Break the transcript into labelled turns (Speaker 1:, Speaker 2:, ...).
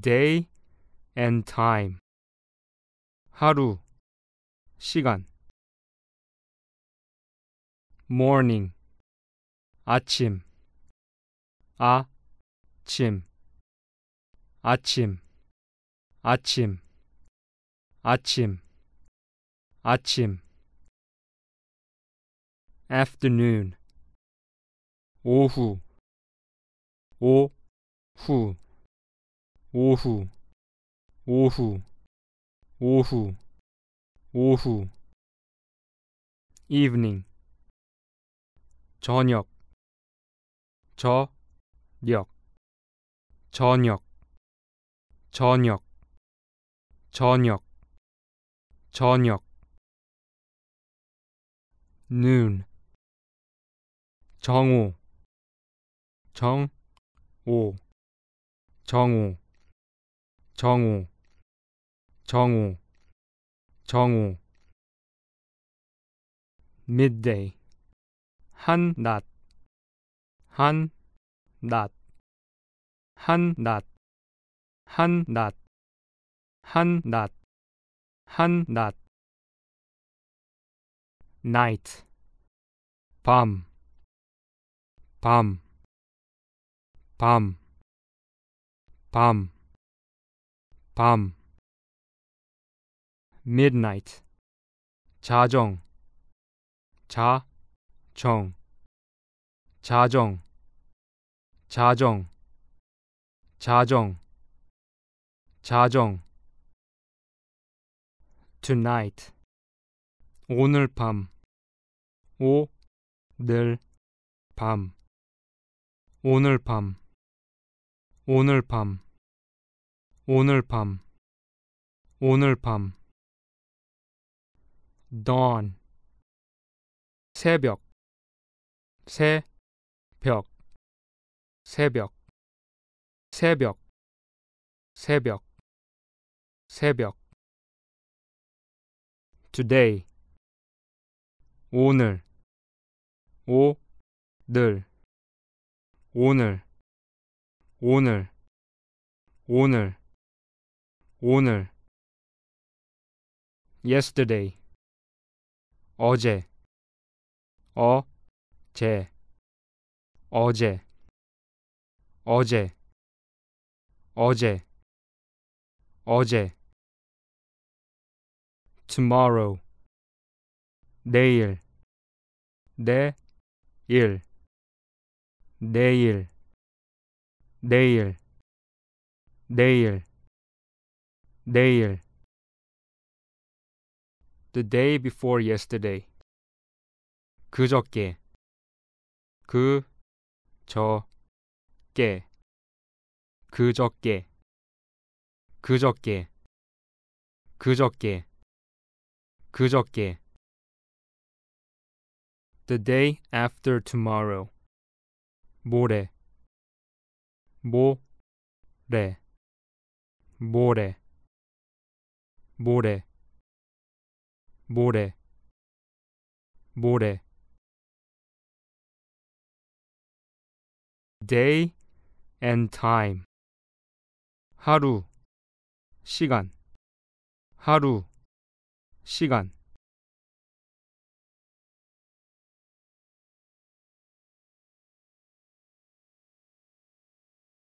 Speaker 1: day and time. 하루, 시간. morning, 아침. 아, 침. 아침, 아침, 아침, 아침. afternoon, 오후, 오후. 오후 오후 오후 오후 evening 저녁 저녁 저녁 저녁 저녁 저녁 noon 정오 정오 정오 정우 정우 정우 midday 한낮 한낮 한낮 한낮 한낮 한낮 night 밤, 밤, 밤, 밤. 밤 midnight 자정 자정 자정 자정 자정 자정 tonight 오늘 밤 오늘 밤 오늘 밤 오늘 밤 오늘 밤 오늘 밤 dawn 새벽 새벽 새벽 새벽 새벽 새벽 today 오늘 오늘 오늘 오늘 오늘 오늘 yesterday 어제 어제 어제 어제 어제 어제 tomorrow 내일 내일 내일 내일 내일 내일 The day before yesterday 그저께 그 저께 그저께 그저께 그저께 그저께 The day after tomorrow 모레 모레 모레 모래 모래 모래 day and time 하루 시간 하루 시간